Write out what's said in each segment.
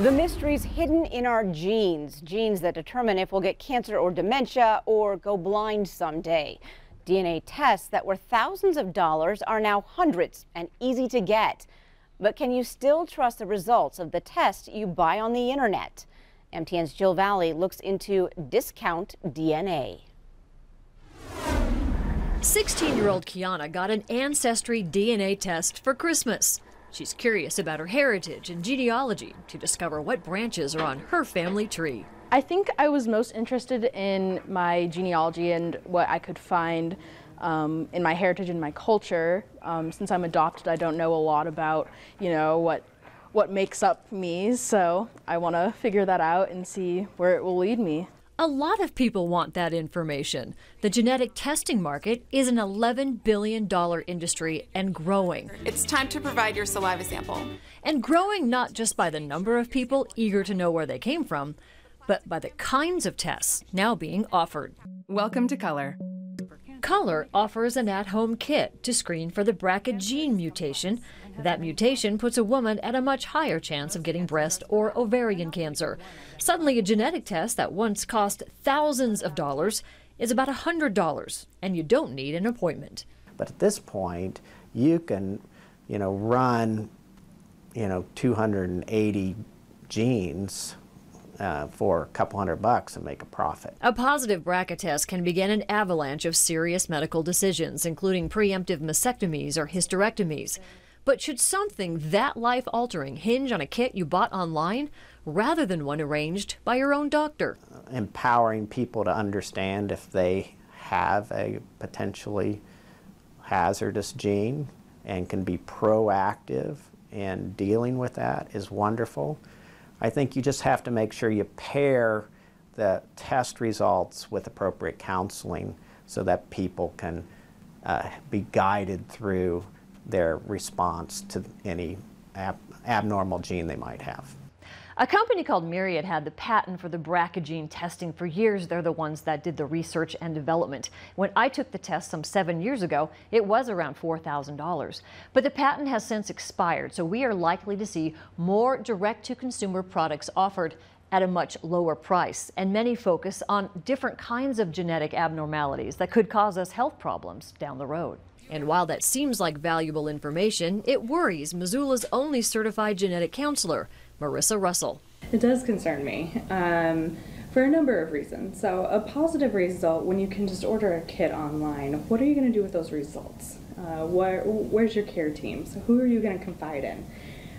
The mysteries hidden in our genes, genes that determine if we'll get cancer or dementia or go blind someday. DNA tests that were thousands of dollars are now hundreds and easy to get. But can you still trust the results of the test you buy on the internet? MTN's Jill Valley looks into discount DNA. 16 year old Kiana got an ancestry DNA test for Christmas. She's curious about her heritage and genealogy to discover what branches are on her family tree. I think I was most interested in my genealogy and what I could find um, in my heritage and my culture. Um, since I'm adopted, I don't know a lot about, you know, what what makes up me, so I want to figure that out and see where it will lead me. A lot of people want that information. The genetic testing market is an $11 billion industry and growing. It's time to provide your saliva sample. And growing not just by the number of people eager to know where they came from, but by the kinds of tests now being offered. Welcome to Color. Color offers an at-home kit to screen for the BRCA gene mutation. That mutation puts a woman at a much higher chance of getting breast or ovarian cancer. Suddenly, a genetic test that once cost thousands of dollars is about $100, and you don't need an appointment. But at this point, you can, you know, run, you know, 280 genes uh, for a couple hundred bucks and make a profit. A positive BRCA test can begin an avalanche of serious medical decisions, including preemptive mastectomies or hysterectomies. But should something that life altering hinge on a kit you bought online rather than one arranged by your own doctor? Empowering people to understand if they have a potentially hazardous gene and can be proactive in dealing with that is wonderful. I think you just have to make sure you pair the test results with appropriate counseling so that people can uh, be guided through their response to any ab abnormal gene they might have. A company called Myriad had the patent for the BRCA gene testing for years. They're the ones that did the research and development. When I took the test some seven years ago, it was around $4,000. But the patent has since expired, so we are likely to see more direct to consumer products offered at a much lower price. And many focus on different kinds of genetic abnormalities that could cause us health problems down the road. And while that seems like valuable information, it worries Missoula's only certified genetic counselor. Marissa Russell. It does concern me. Um, for a number of reasons. So, a positive result when you can just order a kit online, what are you going to do with those results? Uh, where, where's your care team? So, who are you going to confide in?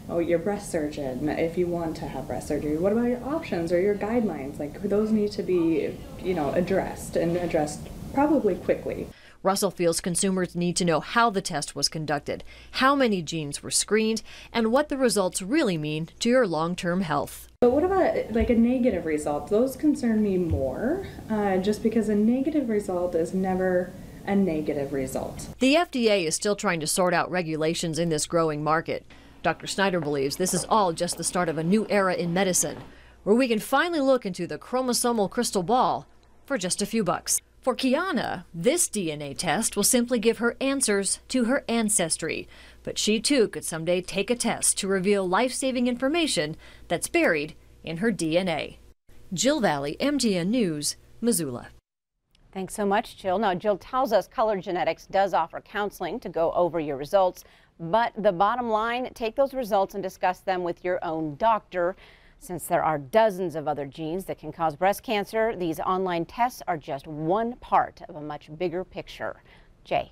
Oh, your breast surgeon, if you want to have breast surgery. What about your options or your guidelines? Like, those need to be, you know, addressed and addressed probably quickly. Russell feels consumers need to know how the test was conducted, how many genes were screened, and what the results really mean to your long term health. But what about like a negative result? Those concern me more uh, just because a negative result is never a negative result. The FDA is still trying to sort out regulations in this growing market. Dr. Snyder believes this is all just the start of a new era in medicine, where we can finally look into the chromosomal crystal ball for just a few bucks. For Kiana, this DNA test will simply give her answers to her ancestry, but she too could someday take a test to reveal life saving information that's buried in her DNA. Jill Valley, MGN News, Missoula. Thanks so much, Jill. Now, Jill tells us Color Genetics does offer counseling to go over your results, but the bottom line take those results and discuss them with your own doctor. Since there are dozens of other genes that can cause breast cancer, these online tests are just one part of a much bigger picture. Jay.